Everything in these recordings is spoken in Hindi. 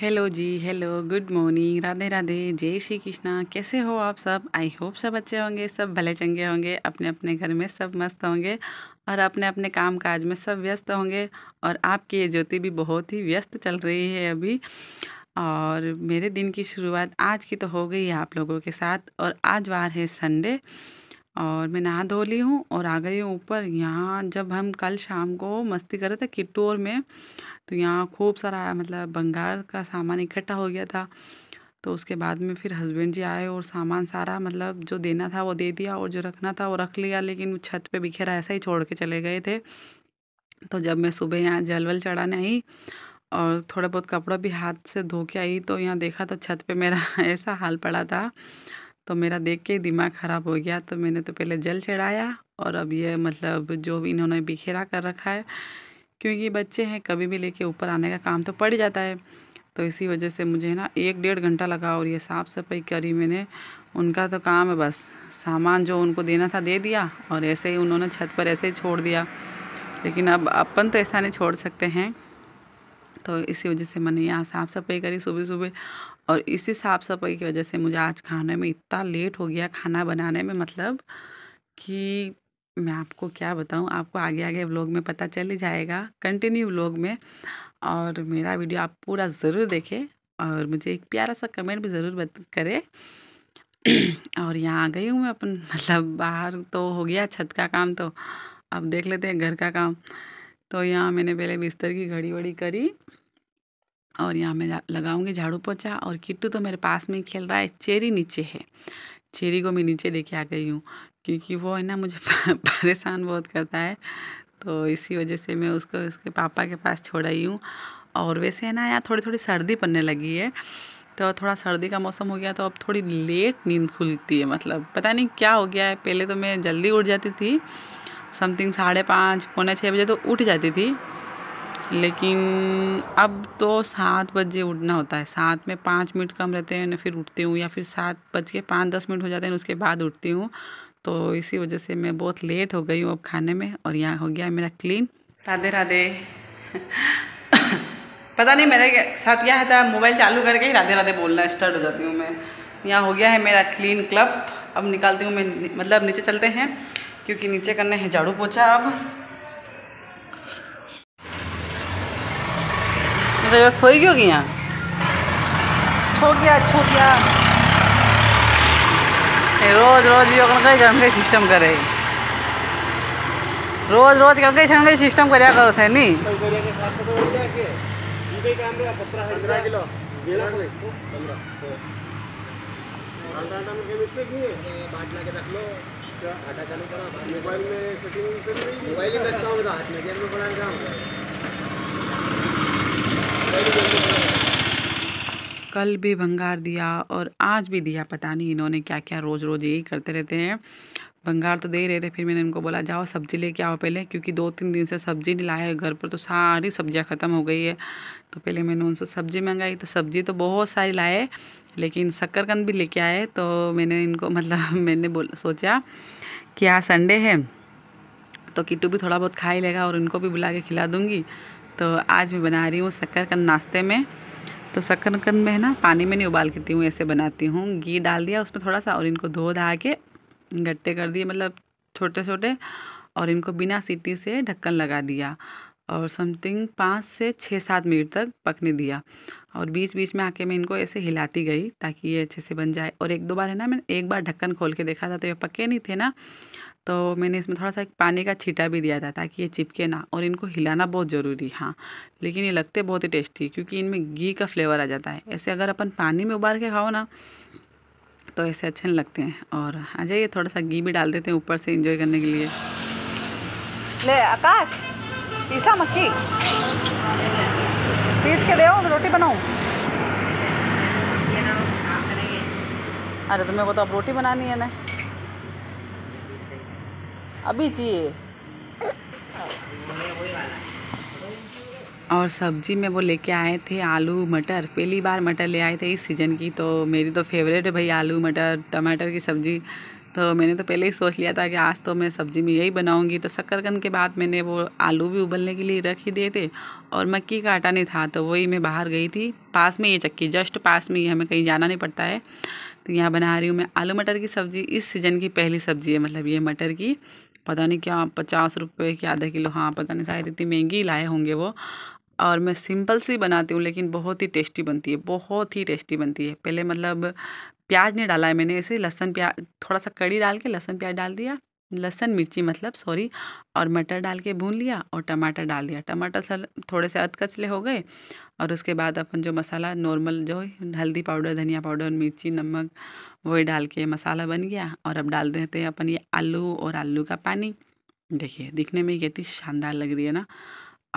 हेलो जी hello good morning Radhe Radhe जय श्री कृष्णा कैसे हो आप सब आई होप सब अच्छे होंगे सब भले चंगे होंगे अपने अपने घर में सब मस्त होंगे और अपने अपने काम काज में सब व्यस्त होंगे और आपकी ये ज्योति भी बहुत ही व्यस्त चल रही है अभी और मेरे दिन की शुरुआत आज की तो हो गई है आप लोगों के साथ और आज वार है संडे और मैं नहा धो ली हूँ और आ गई हूँ ऊपर यहाँ जब हम कल शाम को मस्ती कर रहे थे किट्टूर में तो यहाँ खूब सारा मतलब बंगाल का सामान इकट्ठा हो गया था तो उसके बाद में फिर हस्बैंड जी आए और सामान सारा मतलब जो देना था वो दे दिया और जो रखना था वो रख लिया लेकिन छत पे बिखेरा ऐसा ही छोड़ के चले गए थे तो जब मैं सुबह यहाँ जल वल चढ़ाने आई और थोड़ा बहुत कपड़ा भी हाथ से धो के आई तो यहाँ देखा तो छत पे मेरा ऐसा हाल पड़ा था तो मेरा देख के दिमाग ख़राब हो गया तो मैंने तो पहले जल चढ़ाया और अब ये मतलब जो भी इन्होंने बिखेरा कर रखा है क्योंकि बच्चे हैं कभी भी लेके ऊपर आने का काम तो पड़ जाता है तो इसी वजह से मुझे ना एक डेढ़ घंटा लगा और ये साफ़ सफाई करी मैंने उनका तो काम है बस सामान जो उनको देना था दे दिया और ऐसे ही उन्होंने छत पर ऐसे ही छोड़ दिया लेकिन अब अपन तो ऐसा नहीं छोड़ सकते हैं तो इसी वजह से मैंने यहाँ साफ़ सफाई करी सुबह सुबह और इसी साफ़ सफाई की वजह से मुझे आज खाने में इतना लेट हो गया खाना बनाने में मतलब कि मैं आपको क्या बताऊं आपको आगे आगे व्लॉग में पता चल ही जाएगा कंटिन्यू व्लॉग में और मेरा वीडियो आप पूरा ज़रूर देखें और मुझे एक प्यारा सा कमेंट भी ज़रूर करें और यहाँ आ गई हूँ मैं अपन मतलब बाहर तो हो गया छत का काम तो अब देख लेते हैं घर का काम तो यहाँ मैंने पहले बिस्तर की घड़ी वड़ी करी और यहाँ मैं लगाऊंगी झाड़ू पोछा और किट्टू तो मेरे पास में खेल रहा है चेरी नीचे है चेरी को मैं नीचे लेके आ गई हूँ क्योंकि वो है ना मुझे परेशान बहुत करता है तो इसी वजह से मैं उसको उसके पापा के पास छोड़ आई हूँ और वैसे है ना यहाँ थोड़ी थोड़ी सर्दी पड़ने लगी है तो थोड़ा सर्दी का मौसम हो गया तो अब थोड़ी लेट नींद खुलती है मतलब पता नहीं क्या हो गया है पहले तो मैं जल्दी उठ जाती थी समथिंग साढ़े पाँच पौने छः बजे तो उठ जाती थी लेकिन अब तो सात बजे उठना होता है सात में पाँच मिनट कम रहते हैं ना फिर उठती हूँ या फिर सात बज के पाँच दस मिनट हो जाते हैं उसके बाद उठती हूँ तो इसी वजह से मैं बहुत लेट हो गई हूँ अब खाने में और यहाँ हो गया मेरा क्लीन राधे राधे पता नहीं मेरे साथ क्या है था मोबाइल चालू करके ही राधे राधे बोलना स्टार्ट हो जाती हूँ मैं यहाँ हो गया है मेरा क्लीन क्लब अब निकालती हूँ मैं मतलब नीचे चलते हैं क्योंकि नीचे करने हैं झाड़ू पोछा अब तो यो सोई गयो कि यहाँ छो गया छो गया रोज रोज यो कई गमले सिस्टम करे रोज रोज कई संगे सिस्टम कराया करो थे नी आटा चालू करा मोबाइल में सेटिंग मोबाइल ही बेचता हूँ तो हाथ में गेम में बनाने का कल भी भंगार दिया और आज भी दिया पता नहीं इन्होंने क्या क्या रोज़ रोज़ यही करते रहते हैं भंगार तो दे रहे थे फिर मैंने उनको बोला जाओ सब्ज़ी लेके आओ पहले क्योंकि दो तीन दिन से सब्ज़ी नहीं लाए घर पर तो सारी सब्जियां ख़त्म हो गई है तो पहले मैंने उनसे सब्ज़ी मंगाई तो सब्ज़ी तो बहुत सारी लाए लेकिन शक्करकंद भी लेके आए तो मैंने इनको मतलब मैंने बोल सोचा कि आज संडे है तो किटू भी थोड़ा बहुत खा ही लेगा और इनको भी बुला के खिला दूँगी तो आज मैं बना रही हूँ शक्करकंद नाश्ते में तो शक्करकंद में है ना पानी में नहीं उबाल करती हूँ ऐसे बनाती हूँ घी डाल दिया उसमें थोड़ा सा और इनको धो धा के गट्टे कर दिए मतलब छोटे छोटे और इनको बिना सीटी से ढक्कन लगा दिया और समथिंग पाँच से छः सात मिनट तक पकने दिया और बीच बीच में आके मैं इनको ऐसे हिलाती गई ताकि ये अच्छे से बन जाए और एक दो बार है ना मैंने एक बार ढक्कन खोल के देखा था तो ये पके नहीं थे ना तो मैंने इसमें थोड़ा सा एक पानी का छीटा भी दिया था ताकि ये चिपके ना और इनको हिलाना बहुत ज़रूरी हाँ लेकिन ये लगते बहुत ही टेस्टी क्योंकि इनमें घी का फ्लेवर आ जाता है ऐसे अगर अपन पानी में उबाल के खाओ ना तो ऐसे अच्छे नहीं लगते हैं और आ जाइए थोड़ा सा घी भी डाल देते हैं ऊपर से इंजॉय करने के लिए ले आकाश पीसा मक्की पीस के दे रोटी बनाऊँ अरे तो मेरे को तो अब रोटी बनानी है ना अभी चाहिए और सब्जी में वो लेके आए थे आलू मटर पहली बार मटर ले आए थे इस सीज़न की तो मेरी तो फेवरेट है भाई आलू मटर टमाटर की सब्ज़ी तो मैंने तो पहले ही सोच लिया था कि आज तो मैं सब्ज़ी में यही बनाऊंगी तो शक्करकंद के बाद मैंने वो आलू भी उबलने के लिए रख ही दिए थे और मक्की का आटा नहीं था तो वही मैं बाहर गई थी पास में ये चक्की जस्ट पास में ही हमें कहीं जाना नहीं पड़ता है तो यहाँ बना रही हूँ मैं आलू मटर की सब्ज़ी इस सीज़न की पहली सब्ज़ी है मतलब ये मटर की पता नहीं क्या पचास रुपये की आधा किलो हाँ पता नहीं शायद इतनी महंगी लाए होंगे वो और मैं सिंपल सी बनाती हूँ लेकिन बहुत ही टेस्टी बनती है बहुत ही टेस्टी बनती है पहले मतलब प्याज नहीं डाला है मैंने ऐसे लहसन प्याज थोड़ा सा कड़ी डाल के लहसन प्याज डाल दिया लहसन मिर्ची मतलब सॉरी और मटर डाल के भून लिया और टमाटर डाल दिया टमाटर सर थोड़े से अधकचले हो गए और उसके बाद अपन जो मसाला नॉर्मल जो हल्दी पाउडर धनिया पाउडर मिर्ची नमक वही डाल के मसाला बन गया और अब डाल देते हैं अपन ये आलू और आलू का पानी देखिए दिखने में ये कितनी शानदार लग रही है ना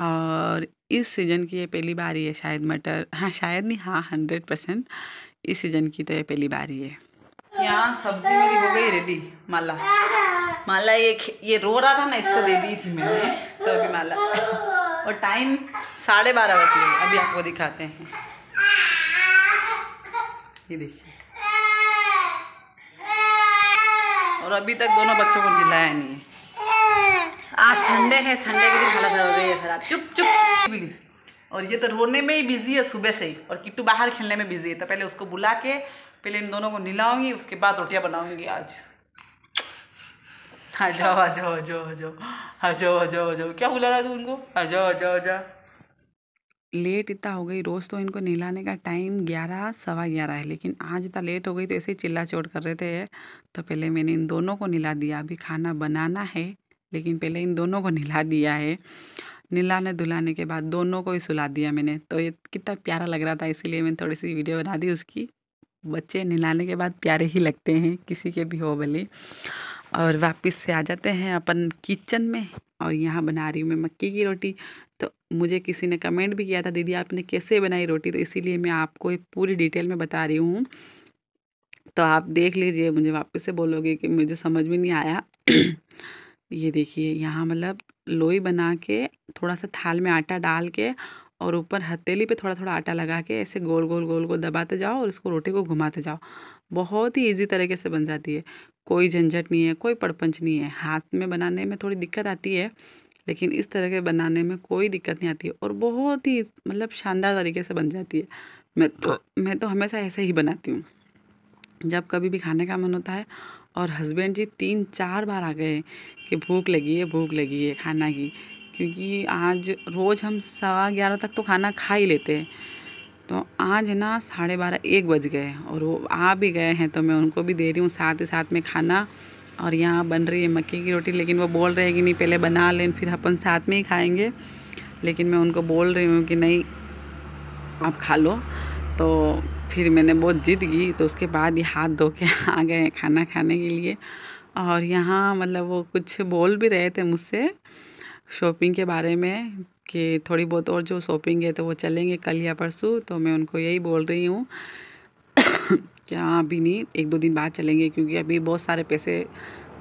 और इस सीज़न की ये पहली बार ही है शायद मटर हाँ शायद नहीं हाँ हंड्रेड परसेंट इस सीज़न की तो ये पहली बार ही है यहाँ सब्जी मेरी हो गई रेडी माला माला ये ये रो रहा था ना इसको दे दी थी मैंने तो अभी माला और टाइम साढ़े बारह बजे अभी आपको दिखाते हैं ये देखिए और अभी तक दोनों बच्चों को मिलाया नहीं है आज संडे है संडे के दिन हालत हो रही है खराब चुप चुप और ये तो रोने में ही बिजी है सुबह से ही और किट्टू बाहर खेलने में बिजी है तो पहले उसको बुला के पहले इन दोनों को नहलाऊंगी उसके बाद रोटियाँ बनाऊंगी आज आ हाँ, जाओ आ जाओ आ जाओ आ जाओ आ हाँ, जाओ आ जाओ आ जाओ क्या बुला रहा था उनको हाँ, आ जाओ आ जाओ आ लेट इतना हो गई रोज़ तो इनको नहलाने का टाइम ग्यारह सवा ग्यारह है लेकिन आज इतना लेट हो गई तो ऐसे ही चिल्ला चोट कर रहे थे तो पहले मैंने इन दोनों को नहला दिया अभी खाना बनाना है लेकिन पहले इन दोनों को नहला दिया है नहलाने धुलाने के बाद दोनों को ही सुला दिया मैंने तो ये कितना प्यारा लग रहा था इसीलिए मैंने थोड़ी सी वीडियो बना दी उसकी बच्चे नहलाने के बाद प्यारे ही लगते हैं किसी के भी हो भले और वापस से आ जाते हैं अपन किचन में और यहाँ बना रही हूँ मैं मक्की की रोटी तो मुझे किसी ने कमेंट भी किया था दीदी आपने कैसे बनाई रोटी तो इसीलिए मैं आपको पूरी डिटेल में बता रही हूँ तो आप देख लीजिए मुझे वापस से बोलोगे कि मुझे समझ में नहीं आया ये देखिए यहाँ मतलब लोई बना के थोड़ा सा थाल में आटा डाल के और ऊपर हथेली पे थोड़ा थोड़ा आटा लगा के ऐसे गोल गोल गोल गोल दबाते जाओ और उसको रोटी को घुमाते जाओ बहुत ही इजी तरीके से बन जाती है कोई झंझट नहीं है कोई पड़पंच नहीं है हाथ में बनाने में थोड़ी दिक्कत आती है लेकिन इस तरह के बनाने में कोई दिक्कत नहीं आती है और बहुत ही मतलब शानदार तरीके से बन जाती है मैं तो मैं तो हमेशा ऐसे ही बनाती हूँ जब कभी भी खाने का मन होता है और हस्बैंड जी तीन चार बार आ गए कि भूख लगी है भूख लगी है खाना की क्योंकि आज रोज़ हम सवा ग्यारह तक तो खाना खा ही लेते हैं तो आज ना साढ़े बारह एक बज गए और वो आ भी गए हैं तो मैं उनको भी दे रही हूँ साथ ही साथ में खाना और यहाँ बन रही है मक्की की रोटी लेकिन वो बोल रहे हैं कि नहीं पहले बना लें फिर अपन साथ में ही खाएंगे लेकिन मैं उनको बोल रही हूँ कि नहीं आप खा लो तो फिर मैंने बहुत जिद की तो उसके बाद ये हाथ धो के आ गए खाना खाने के लिए और यहाँ मतलब वो कुछ बोल भी रहे थे मुझसे शॉपिंग के बारे में कि थोड़ी बहुत और जो शॉपिंग है तो वो चलेंगे कल या परसों तो मैं उनको यही बोल रही हूँ कि हाँ अभी नहीं एक दो दिन बाद चलेंगे क्योंकि अभी बहुत सारे पैसे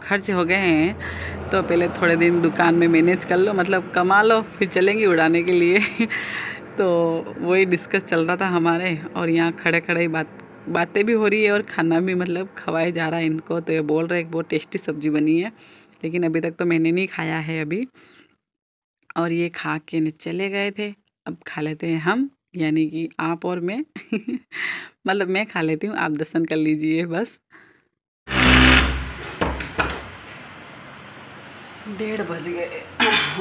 खर्च हो गए हैं तो पहले थोड़े दिन दुकान में मैनेज कर लो मतलब कमा लो फिर चलेंगे उड़ाने के लिए तो वही डिस्कस चल रहा था हमारे और यहाँ खड़े खड़े ही बात बातें भी हो रही है और खाना भी मतलब खवाया जा रहा है इनको तो ये बोल रहे हैं बहुत टेस्टी सब्ज़ी बनी है लेकिन अभी तक तो मैंने नहीं खाया है अभी और ये खा के चले गए थे अब खा लेते हैं हम यानी कि आप और मैं मतलब मैं खा लेती हूँ आप दर्शन कर लीजिए बस डेढ़ बज गए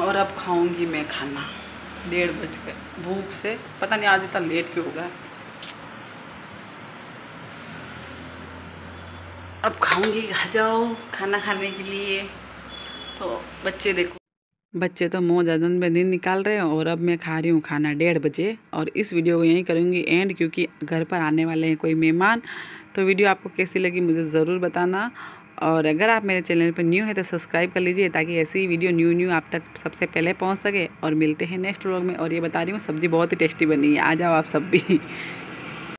और अब खाऊंगी मैं खाना डेढ़ बज गए भूख से पता नहीं आज इतना लेट क्यों होगा अब खाऊंगी खा जाओ खाना खाने के लिए तो बच्चे देखो बच्चे तो मौज अदन में दिन निकाल रहे हैं और अब मैं खा रही हूँ खाना डेढ़ बजे और इस वीडियो को यहीं करूँगी एंड क्योंकि घर पर आने वाले हैं कोई मेहमान तो वीडियो आपको कैसी लगी मुझे ज़रूर बताना और अगर आप मेरे चैनल पर न्यू है तो सब्सक्राइब कर लीजिए ताकि ऐसी ही वीडियो न्यू न्यू आप तक सबसे पहले पहुँच सके और मिलते हैं नेक्स्ट व्लॉग में और ये बता रही हूँ सब्ज़ी बहुत ही टेस्टी बनी है आ जाओ आप सब भी